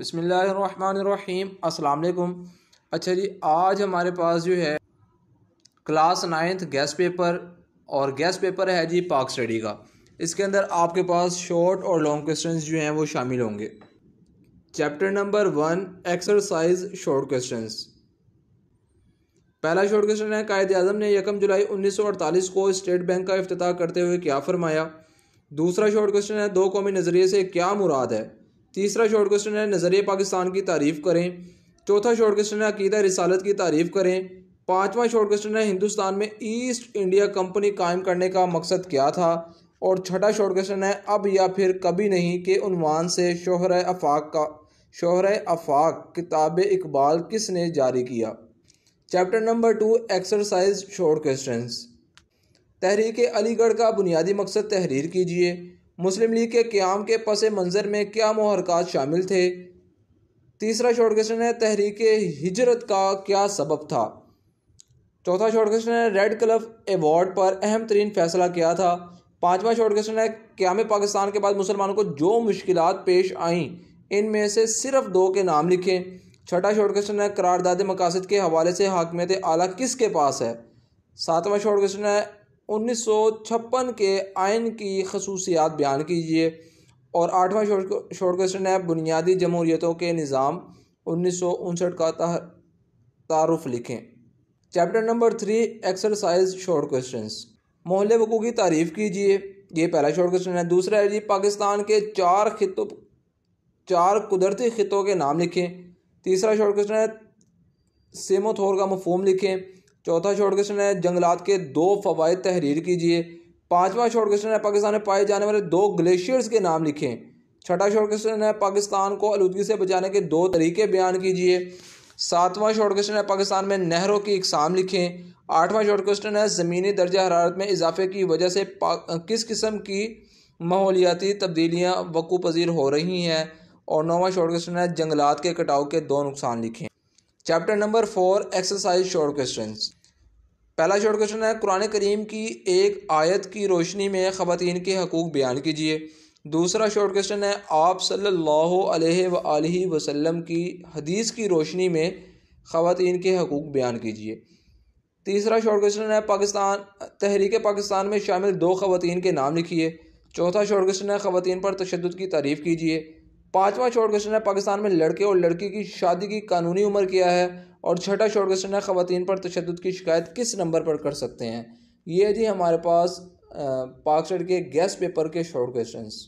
बसमीम् असलकुम अच्छा जी आज हमारे पास जो है क्लास नाइन्थ गैस पेपर और गैस पेपर है जी पाक स्टडी का इसके अंदर आपके पास शॉर्ट और लॉन्ग क्वेश्चंस जो हैं वो शामिल होंगे chapter number one exercise short questions पहला शॉर्ट क्वेश्चन है कायद अजम ने यकम जुलाई अड़तालीस को स्टेट बैंक का अफ्ताह करते हुए क्या फरमाया दूसरा शॉर्ट क्वेश्चन है दो कौमी नज़रिए से क्या मुराद है तीसरा शॉर्ट क्वेश्चन है नज़रिए पाकिस्तान की तारीफ़ करें चौथा शॉर्ट क्वेश्चन है अकीदा रिसालत की तारीफ़ करें पाँचवा शॉर्ट क्वेश्चन है हिंदुस्तान में ईस्ट इंडिया कंपनी कायम करने का मकसद क्या था और छठा शॉर्ट क्वेश्चन है अब या फिर कभी नहीं के उनवान से शोहर अफाक का शोहर अफाक किताब इकबाल किसने जारी किया chapter number two exercise short question तहरीक अलीगढ़ का बुनियादी मकसद तहरीर कीजिए मुस्लिम लीग के क्याम के पस मंज़र में क्या महरक़ात शामिल थे तीसरा शॉर्ट क्वेश्चन है तहरीक हिजरत का क्या सबब था चौथा शॉर्ट क्वेश्चन है रेड क्लब एवॉर्ड पर अहम तरीन फैसला किया था पाँचवा शॉर्ट क्वेश्चन है क्याम पाकिस्तान के बाद मुसलमानों को जो मुश्किल पेश आईं इनमें से सिर्फ दो के नाम लिखें छठा शॉर्ट क्वेश्चन है करारदाद मकासद के हवाले से हाकमियत आला किसके पास है सातवां शॉर्ट क्वेश्चन है उन्नीस के आयन की खसूसियात बयान कीजिए और आठवां शॉर्ट क्वेश्चन है बुनियादी जमहूरीतों के निज़ाम उन्नीस का तारफ़ लिखें chapter number three exercise short question मोहल्ले वकू की तारीफ़ कीजिए ये पहला शॉर्ट क्वेश्चन है दूसरा है जी पाकिस्तान के चार खितों चार कुदरती खितों के नाम लिखें तीसरा शॉर्ट क्वेश्चन है सेमोथोर का मफहम लिखें चौथा शॉर्ट क्वेश्चन है जंगलात के दो फ़वाद तहरीर कीजिए पाँचवा शॉर्ट क्वेश्चन है पाकिस्तान में पाए जाने वाले दो ग्लेशियर्स के नाम लिखें छठा शॉर्ट क्वेश्चन है पाकिस्तान को आलूदगी से बचाने के दो तरीके बयान कीजिए सातवां शॉर्ट क्वेश्चन है पाकिस्तान में नहरों की इकसाम लिखें आठवां शॉर्ट क्वेश्चन है ज़मीनी दर्जा हरारत में इजाफे की वजह से किस किस्म की माहौलियाती तब्दीलियाँ वकू पजीर हो रही हैं और नौवा शॉर्ट क्वेश्चन है जंगलात के कटाव के दो नुकसान लिखें chapter number four exercise short question पहला शॉर्ट क्वेश्चन है कुरान करीम की एक आयत की रोशनी में ख़वान के हकूक़ बयान कीजिए दूसरा शॉर्ट क्वेश्चन है आप सल्ला वसल्लम की हदीस की रोशनी में ख़वान के हकूक़ बयान कीजिए तीसरा शॉर्ट क्वेश्चन है पाकिस्तान तहरीक पाकिस्तान में शामिल दो ख़वान के नाम लिखिए चौथा शॉर्ट क्वेश्चन है ख़वान पर तशद की तारीफ़ कीजिए पांचवा शॉर्ट क्वेश्चन है पाकिस्तान में लड़के और लड़की की शादी की कानूनी उम्र क्या है और छठा शॉर्ट क्वेश्चन है खातन पर तशद की शिकायत किस नंबर पर कर सकते हैं ये जी हमारे पास पार्कसेट के गैस पेपर के शॉर्ट क्वेश्चंस